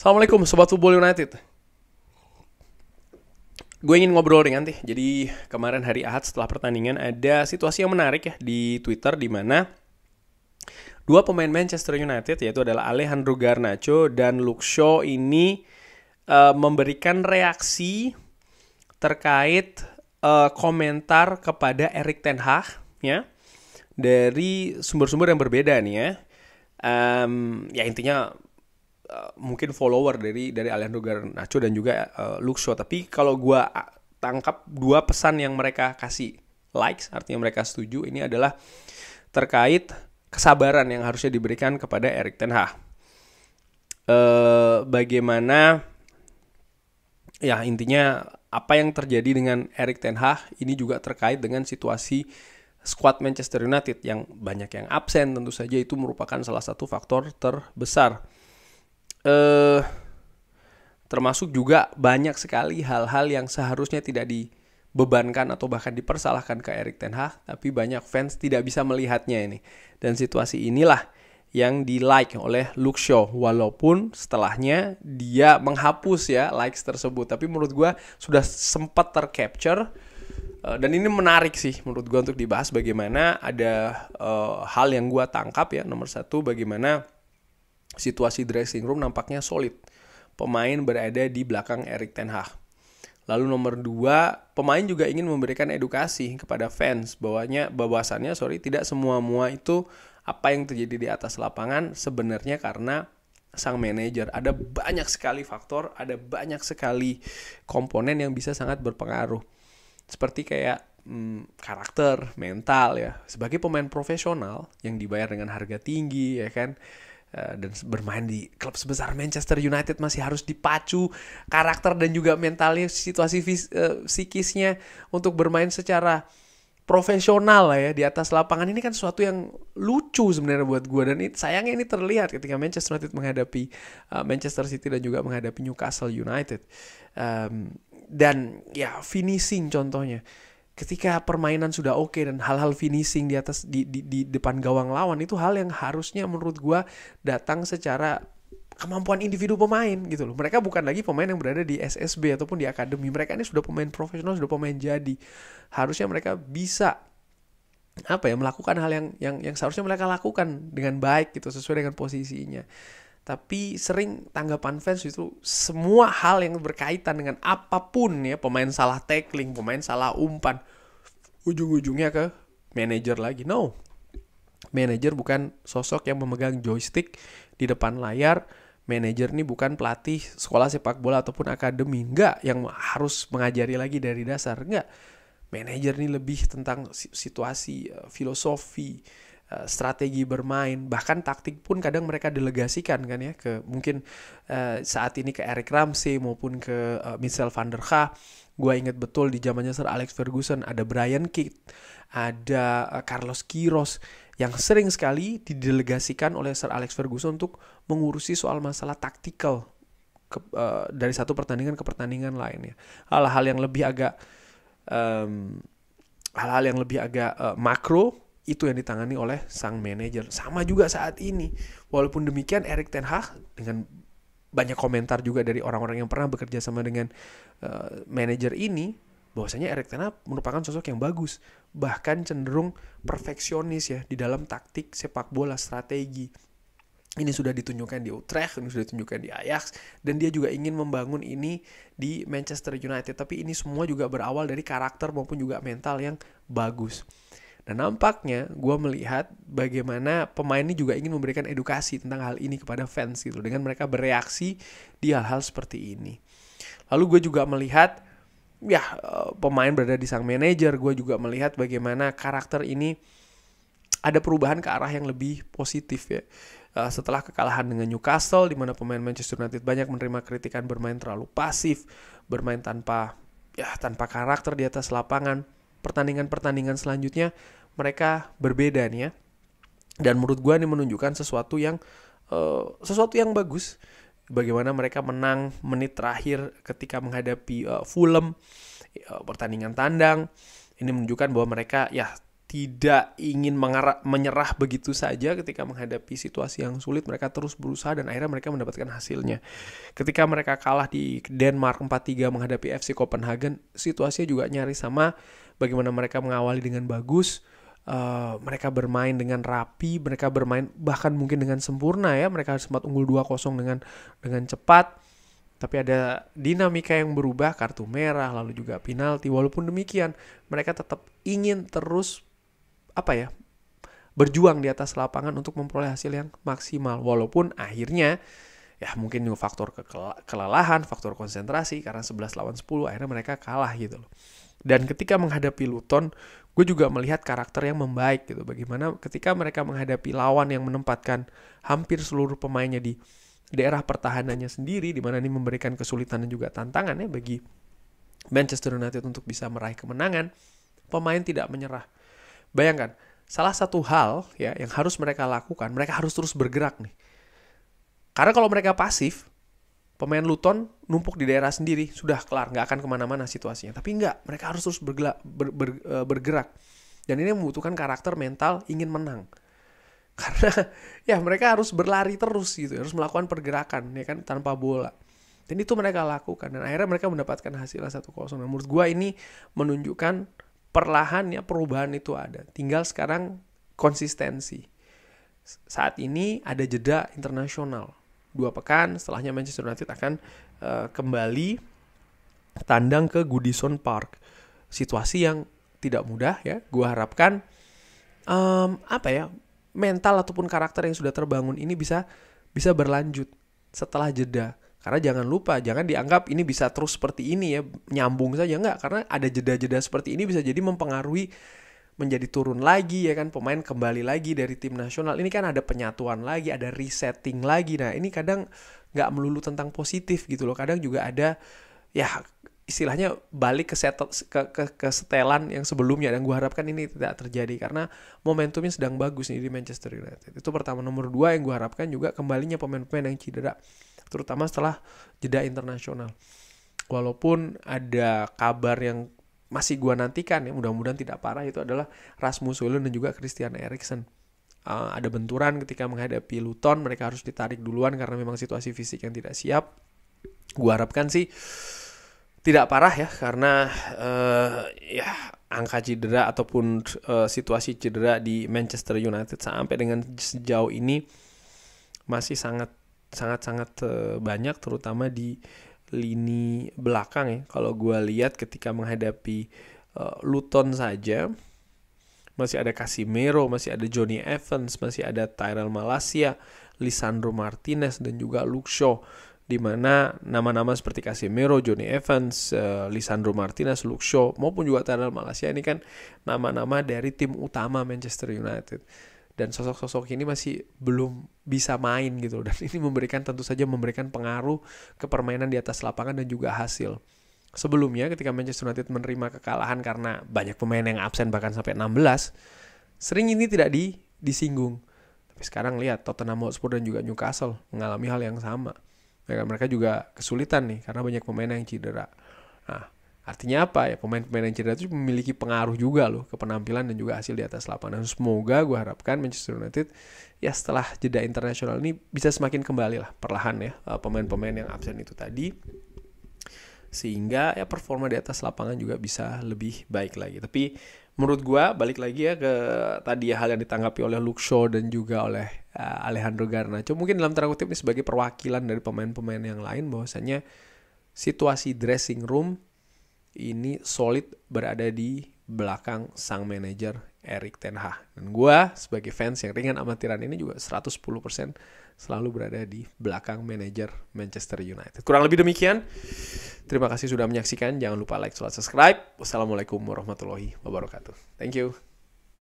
Assalamualaikum Sobat Football United Gue ingin ngobrol dengan Tih Jadi kemarin hari Ahad setelah pertandingan Ada situasi yang menarik ya di Twitter di mana Dua pemain Manchester United yaitu adalah Alejandro Garnacho dan Luke Shaw ini uh, memberikan reaksi terkait uh, komentar kepada Erik Ten Hag ya dari sumber-sumber yang berbeda nih ya. Um, ya intinya Eh, mungkin follower dari dari Alejandro Garnacho dan juga uh, eh, Luxo tapi kalau gua tangkap dua pesan yang mereka kasih likes artinya mereka setuju ini adalah terkait kesabaran yang harusnya diberikan kepada Erik ten Hag uh, bagaimana ya intinya apa yang terjadi dengan Erik ten Hag ini juga terkait dengan situasi squad Manchester United yang banyak yang absen tentu saja itu merupakan salah satu faktor terbesar eh termasuk juga banyak sekali hal-hal yang seharusnya tidak dibebankan atau bahkan dipersalahkan ke Erik Ten Hag, tapi banyak fans tidak bisa melihatnya ini. Dan situasi inilah yang di like oleh Luke Shaw walaupun setelahnya dia menghapus ya likes tersebut tapi menurut gue sudah sempat tercapture eh, dan ini menarik sih menurut gue untuk dibahas bagaimana ada uh, hal yang gue tangkap ya nomor satu bagaimana situasi dressing room nampaknya solid. Pemain berada di belakang Erik Ten Hag. Lalu nomor dua, pemain juga ingin memberikan edukasi kepada fans bahwanya bahwasannya sorry tidak semua mua itu apa yang terjadi di atas lapangan sebenarnya karena sang manajer. Ada banyak sekali faktor, ada banyak sekali komponen yang bisa sangat berpengaruh. Seperti kayak hmm, karakter, mental ya. Sebagai pemain profesional yang dibayar dengan harga tinggi ya kan Eh, dan bermain di klub sebesar Manchester United masih harus dipacu karakter dan juga mentalnya situasi fis, uh, psikisnya untuk bermain secara profesional lah ya di atas lapangan ini kan sesuatu yang lucu sebenarnya buat gua dan it, sayangnya ini terlihat ketika Manchester United menghadapi uh, Manchester City dan juga menghadapi Newcastle United um, dan ya finishing contohnya ketika permainan sudah oke okay dan hal-hal finishing di atas di, di di depan gawang lawan itu hal yang harusnya menurut gua datang secara kemampuan individu pemain gitu loh. Mereka bukan lagi pemain yang berada di SSB ataupun di akademi. Mereka ini sudah pemain profesional, sudah pemain jadi. Harusnya mereka bisa apa ya melakukan hal yang yang yang seharusnya mereka lakukan dengan baik gitu sesuai dengan posisinya tapi sering tanggapan fans itu semua hal yang berkaitan dengan apapun ya pemain salah tackling pemain salah umpan ujung-ujungnya ke manajer lagi no manajer bukan sosok yang memegang joystick di depan layar manajer ini bukan pelatih sekolah sepak bola ataupun akademi enggak yang harus mengajari lagi dari dasar enggak manajer ini lebih tentang situasi eh, filosofi Eh, strategi bermain bahkan taktik pun kadang mereka delegasikan kan ya ke mungkin uh, saat ini ke Eric Ramsey maupun ke uh, Michel van der Gaal gue inget betul di zamannya Sir Alex Ferguson ada Brian Kidd ada uh, Carlos Quiros yang sering sekali didelegasikan oleh Sir Alex Ferguson untuk mengurusi soal masalah taktikal ke, uh, dari satu pertandingan ke pertandingan lainnya hal-hal yang lebih agak um, hal-hal yang lebih agak uh, makro itu yang ditangani oleh sang manajer. Sama juga saat ini. Walaupun demikian Erik Ten Hag dengan banyak komentar juga dari orang-orang yang pernah bekerja sama dengan uh, manajer ini bahwasanya Erik Ten Hag merupakan sosok yang bagus, bahkan cenderung perfeksionis ya di dalam taktik sepak bola strategi. Ini sudah ditunjukkan di Utrecht, ini sudah ditunjukkan di Ajax, dan dia juga ingin membangun ini di Manchester United. Tapi ini semua juga berawal dari karakter maupun juga mental yang bagus. Nah nampaknya gue melihat bagaimana pemain ini juga ingin memberikan edukasi tentang hal ini kepada fans gitu dengan mereka bereaksi di hal-hal seperti ini. Lalu gue juga melihat ya eh, pemain berada di sang manajer, gue juga melihat bagaimana karakter ini ada perubahan ke arah yang lebih positif ya. Eh, setelah kekalahan dengan Newcastle, di mana pemain Manchester United banyak menerima kritikan bermain terlalu pasif, bermain tanpa ya tanpa karakter di atas lapangan, pertandingan-pertandingan selanjutnya mereka berbeda nih ya. Dan menurut gua ini menunjukkan sesuatu yang uh, sesuatu yang bagus. Bagaimana mereka menang menit terakhir ketika menghadapi uh, Fulham uh, pertandingan tandang. Ini menunjukkan bahwa mereka ya tidak ingin mengarah, menyerah begitu saja ketika menghadapi situasi yang sulit mereka terus berusaha dan akhirnya mereka mendapatkan hasilnya ketika mereka kalah di Denmark 4-3 menghadapi FC Copenhagen situasinya juga nyaris sama bagaimana mereka mengawali dengan bagus Eh, mereka bermain dengan rapi, mereka bermain bahkan mungkin dengan sempurna ya. Mereka sempat unggul 2-0 dengan dengan cepat. Tapi ada dinamika yang berubah, kartu merah lalu juga penalti. Walaupun demikian, mereka tetap ingin terus apa ya? berjuang di atas lapangan untuk memperoleh hasil yang maksimal walaupun akhirnya ya mungkin juga faktor kelelahan, faktor konsentrasi karena 11 lawan 10 akhirnya mereka kalah gitu loh. Dan ketika menghadapi Luton, gue juga melihat karakter yang membaik gitu. Bagaimana ketika mereka menghadapi lawan yang menempatkan hampir seluruh pemainnya di daerah pertahanannya sendiri, di mana ini memberikan kesulitan dan juga tantangan ya bagi Manchester United untuk bisa meraih kemenangan, pemain tidak menyerah. Bayangkan, salah satu hal ya yang harus mereka lakukan, mereka harus terus bergerak nih. Karena kalau mereka pasif, pemain Luton numpuk di daerah sendiri, sudah kelar, nggak akan kemana-mana situasinya. Tapi nggak, mereka harus terus ber, ber, e, bergerak. Dan ini membutuhkan karakter mental ingin menang. Karena ya mereka harus berlari terus gitu, harus melakukan pergerakan, ya kan, tanpa bola. Dan itu mereka lakukan, dan akhirnya mereka mendapatkan hasil 1-0. Nah, menurut gue ini menunjukkan perlahan ya perubahan itu ada. Tinggal sekarang konsistensi. Saat ini ada jeda internasional dua pekan setelahnya Manchester United akan uh, kembali tandang ke Goodison Park situasi yang tidak mudah ya gue harapkan um, apa ya mental ataupun karakter yang sudah terbangun ini bisa bisa berlanjut setelah jeda karena jangan lupa, jangan dianggap ini bisa terus seperti ini ya, nyambung saja enggak karena ada jeda-jeda seperti ini bisa jadi mempengaruhi menjadi turun lagi ya kan pemain kembali lagi dari tim nasional ini kan ada penyatuan lagi ada resetting lagi nah ini kadang nggak melulu tentang positif gitu loh kadang juga ada ya istilahnya balik ke, setel, ke, ke, ke setelan yang sebelumnya dan gue harapkan ini tidak terjadi karena momentumnya sedang bagus nih di Manchester United itu pertama nomor dua yang gue harapkan juga kembalinya pemain-pemain yang cedera terutama setelah jeda internasional walaupun ada kabar yang masih gua nantikan ya mudah-mudahan tidak parah itu adalah Rasmus Hojlund dan juga Christian Eriksen uh, ada benturan ketika menghadapi Luton mereka harus ditarik duluan karena memang situasi fisik yang tidak siap gua harapkan sih tidak parah ya karena uh, ya angka cedera ataupun uh, situasi cedera di Manchester United sampai dengan sejauh ini masih sangat sangat sangat uh, banyak terutama di lini belakang ya. Kalau gue lihat ketika menghadapi uh, Luton saja masih ada Casimiro, masih ada Johnny Evans, masih ada Tyrell Malaysia, Lisandro Martinez dan juga Luke Shaw di mana nama-nama seperti Casemiro, Johnny Evans, uh, Lisandro Martinez, Luke Shaw maupun juga Tyrell Malaysia ini kan nama-nama dari tim utama Manchester United dan sosok-sosok ini masih belum bisa main gitu dan ini memberikan tentu saja memberikan pengaruh ke permainan di atas lapangan dan juga hasil. Sebelumnya ketika Manchester United menerima kekalahan karena banyak pemain yang absen bahkan sampai 16, sering ini tidak di disinggung. Tapi sekarang lihat Tottenham Hotspur dan juga Newcastle mengalami hal yang sama. Mereka ya mereka juga kesulitan nih karena banyak pemain yang cedera. Nah, Artinya apa ya pemain-pemain yang cedera itu memiliki pengaruh juga loh ke penampilan dan juga hasil di atas lapangan. Semoga gue harapkan Manchester United ya setelah jeda internasional ini bisa semakin kembali lah perlahan ya eh, pemain-pemain yang absen itu tadi sehingga ya performa di atas lapangan juga bisa lebih baik lagi. Tapi menurut gue balik lagi ya ke tadi ya hal yang ditanggapi oleh Luke Shaw dan juga oleh uh, Alejandro Garnacho mungkin dalam tanda kutip ini sebagai perwakilan dari pemain-pemain yang lain bahwasanya situasi dressing room ini solid berada di belakang sang manajer Erik Ten Hag. Dan gue sebagai fans yang ringan amatiran ini juga 110% selalu berada di belakang manajer Manchester United. Kurang lebih demikian. Terima kasih sudah menyaksikan. Jangan lupa like, subscribe. Wassalamualaikum warahmatullahi wabarakatuh. Thank you.